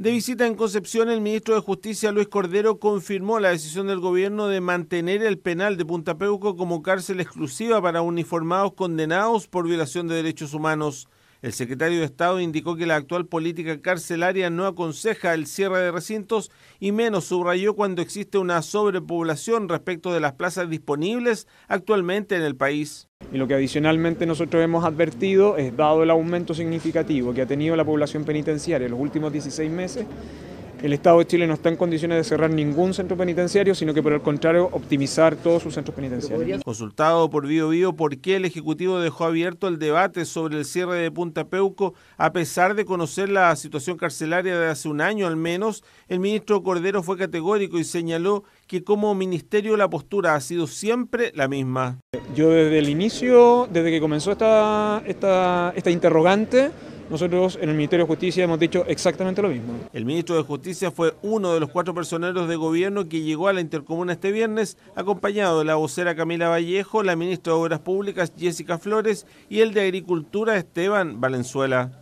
De visita en Concepción, el ministro de Justicia Luis Cordero confirmó la decisión del gobierno de mantener el penal de Punta como cárcel exclusiva para uniformados condenados por violación de derechos humanos. El secretario de Estado indicó que la actual política carcelaria no aconseja el cierre de recintos y menos subrayó cuando existe una sobrepoblación respecto de las plazas disponibles actualmente en el país. Y lo que adicionalmente nosotros hemos advertido es, dado el aumento significativo que ha tenido la población penitenciaria en los últimos 16 meses, el Estado de Chile no está en condiciones de cerrar ningún centro penitenciario, sino que por el contrario optimizar todos sus centros penitenciarios. Consultado por Bio Bio por qué el Ejecutivo dejó abierto el debate sobre el cierre de Punta Peuco, a pesar de conocer la situación carcelaria de hace un año al menos, el ministro Cordero fue categórico y señaló que como ministerio la postura ha sido siempre la misma. Yo desde el inicio, desde que comenzó esta, esta, esta interrogante, nosotros en el Ministerio de Justicia hemos dicho exactamente lo mismo. El ministro de Justicia fue uno de los cuatro personeros de gobierno que llegó a la intercomuna este viernes, acompañado de la vocera Camila Vallejo, la ministra de Obras Públicas Jessica Flores y el de Agricultura Esteban Valenzuela.